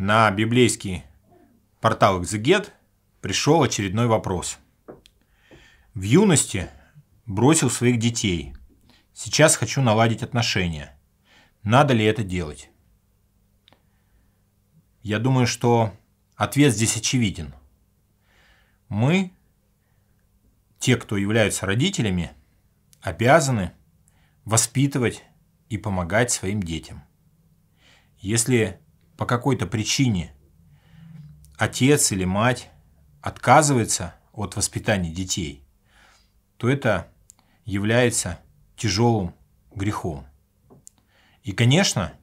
на библейский портал Exeget пришел очередной вопрос. В юности бросил своих детей. Сейчас хочу наладить отношения. Надо ли это делать? Я думаю, что ответ здесь очевиден. Мы, те, кто являются родителями, обязаны воспитывать и помогать своим детям. Если по какой-то причине отец или мать отказывается от воспитания детей, то это является тяжелым грехом. И, конечно,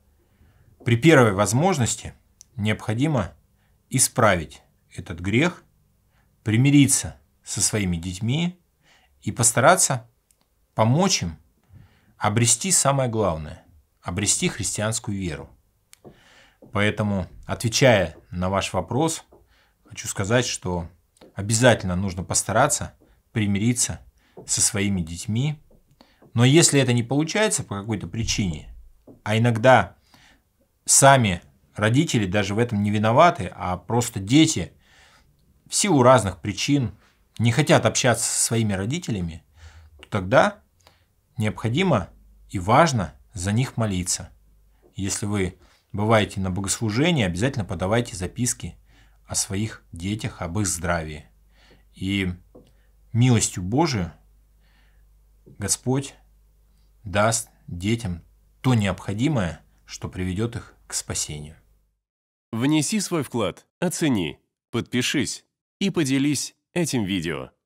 при первой возможности необходимо исправить этот грех, примириться со своими детьми и постараться помочь им обрести самое главное – обрести христианскую веру. Поэтому, отвечая на ваш вопрос, хочу сказать, что обязательно нужно постараться примириться со своими детьми. Но если это не получается по какой-то причине, а иногда сами родители даже в этом не виноваты, а просто дети в силу разных причин не хотят общаться со своими родителями, то тогда необходимо и важно за них молиться. Если вы бываете на богослужении, обязательно подавайте записки о своих детях, об их здравии. И милостью Божию Господь даст детям то необходимое, что приведет их к спасению. Внеси свой вклад, оцени, подпишись и поделись этим видео.